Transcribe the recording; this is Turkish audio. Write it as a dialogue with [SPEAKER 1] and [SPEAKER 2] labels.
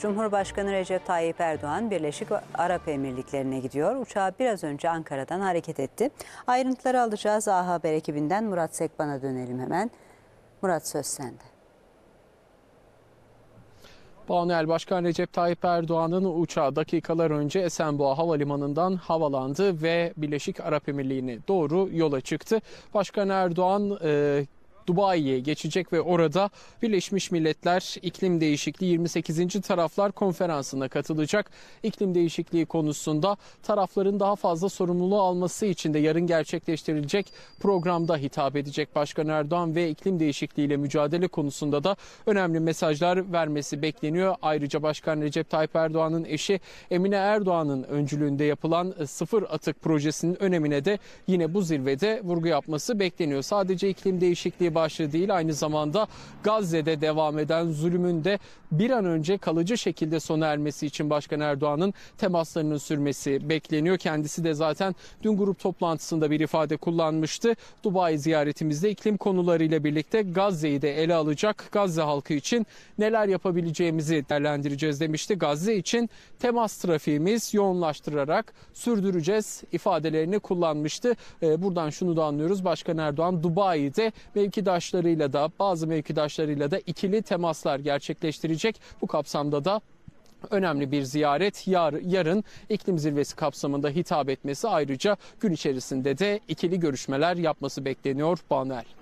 [SPEAKER 1] Cumhurbaşkanı Recep Tayyip Erdoğan Birleşik Arap Emirlikleri'ne gidiyor. Uçağı biraz önce Ankara'dan hareket etti. Ayrıntıları alacağız A Haber ekibinden Murat Sekban'a dönelim hemen. Murat söz sende.
[SPEAKER 2] Bağnel Başkan Recep Tayyip Erdoğan'ın uçağı dakikalar önce Esenboğa Havalimanı'ndan havalandı ve Birleşik Arap Emirliği'ne doğru yola çıktı. Başkan Erdoğan e, Dubai'ye geçecek ve orada Birleşmiş Milletler İklim Değişikliği 28. Taraflar Konferansı'na katılacak. İklim değişikliği konusunda tarafların daha fazla sorumluluğu alması için de yarın gerçekleştirilecek programda hitap edecek Başkan Erdoğan ve iklim değişikliğiyle mücadele konusunda da önemli mesajlar vermesi bekleniyor. Ayrıca Başkan Recep Tayyip Erdoğan'ın eşi Emine Erdoğan'ın öncülüğünde yapılan sıfır atık projesinin önemine de yine bu zirvede vurgu yapması bekleniyor. Sadece iklim değişikliği başlığı değil aynı zamanda Gazze'de devam eden zulümün de bir an önce kalıcı şekilde sona ermesi için Başkan Erdoğan'ın temaslarının sürmesi bekleniyor. Kendisi de zaten dün grup toplantısında bir ifade kullanmıştı. Dubai ziyaretimizde iklim konularıyla birlikte Gazze'yi de ele alacak. Gazze halkı için neler yapabileceğimizi değerlendireceğiz demişti. Gazze için temas trafiğimiz yoğunlaştırarak sürdüreceğiz ifadelerini kullanmıştı. Ee, buradan şunu da anlıyoruz. Başkan Erdoğan Dubai'de mevkida mevkidaşlarıyla da bazı mevkidaşlarıyla da ikili temaslar gerçekleştirecek. Bu kapsamda da önemli bir ziyaret. Yar, yarın iklim zirvesi kapsamında hitap etmesi ayrıca gün içerisinde de ikili görüşmeler yapması bekleniyor baner.